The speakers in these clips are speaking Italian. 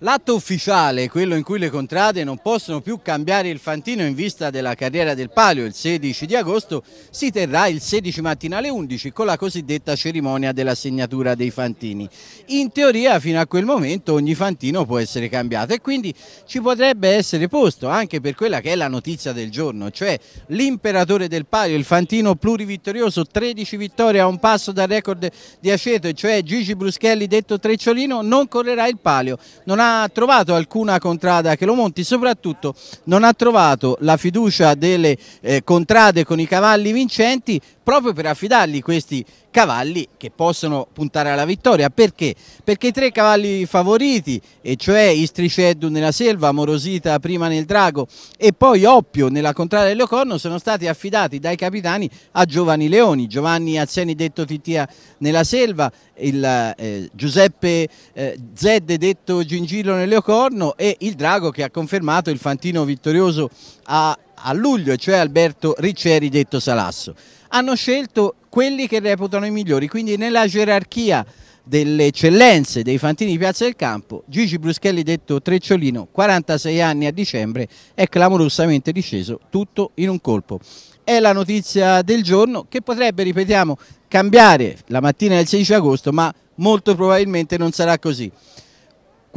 L'atto ufficiale, quello in cui le contrade non possono più cambiare il fantino in vista della carriera del palio il 16 di agosto, si terrà il 16 mattina alle 11 con la cosiddetta cerimonia della segnatura dei fantini. In teoria fino a quel momento ogni fantino può essere cambiato e quindi ci potrebbe essere posto anche per quella che è la notizia del giorno, cioè l'imperatore del palio, il fantino plurivittorioso, 13 vittorie a un passo dal record di Aceto, cioè Gigi Bruschelli detto Trecciolino, non correrà il palio, non ha ha trovato alcuna contrada che lo monti, soprattutto non ha trovato la fiducia delle eh, contrade con i cavalli vincenti proprio per affidargli questi cavalli che possono puntare alla vittoria. Perché? Perché i tre cavalli favoriti, e cioè Istriceddu nella selva, Morosita prima nel Drago e poi Oppio nella contrada del Leocorno, sono stati affidati dai capitani a Giovanni Leoni, Giovanni Azzeni detto Titia nella selva, il, eh, Giuseppe eh, Zedde detto Gingino Girone Leocorno e il Drago che ha confermato il Fantino vittorioso a, a luglio, e cioè Alberto Riccieri detto Salasso. Hanno scelto quelli che reputano i migliori, quindi nella gerarchia delle eccellenze dei Fantini di Piazza del Campo, Gigi Bruschelli detto Trecciolino, 46 anni a dicembre, è clamorosamente disceso tutto in un colpo. È la notizia del giorno che potrebbe, ripetiamo, cambiare la mattina del 16 agosto, ma molto probabilmente non sarà così.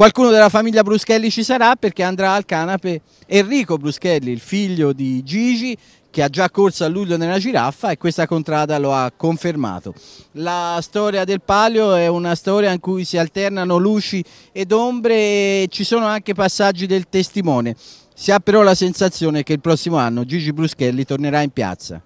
Qualcuno della famiglia Bruschelli ci sarà perché andrà al canape Enrico Bruschelli, il figlio di Gigi, che ha già corso a luglio nella giraffa e questa contrada lo ha confermato. La storia del palio è una storia in cui si alternano luci ed ombre e ci sono anche passaggi del testimone. Si ha però la sensazione che il prossimo anno Gigi Bruschelli tornerà in piazza.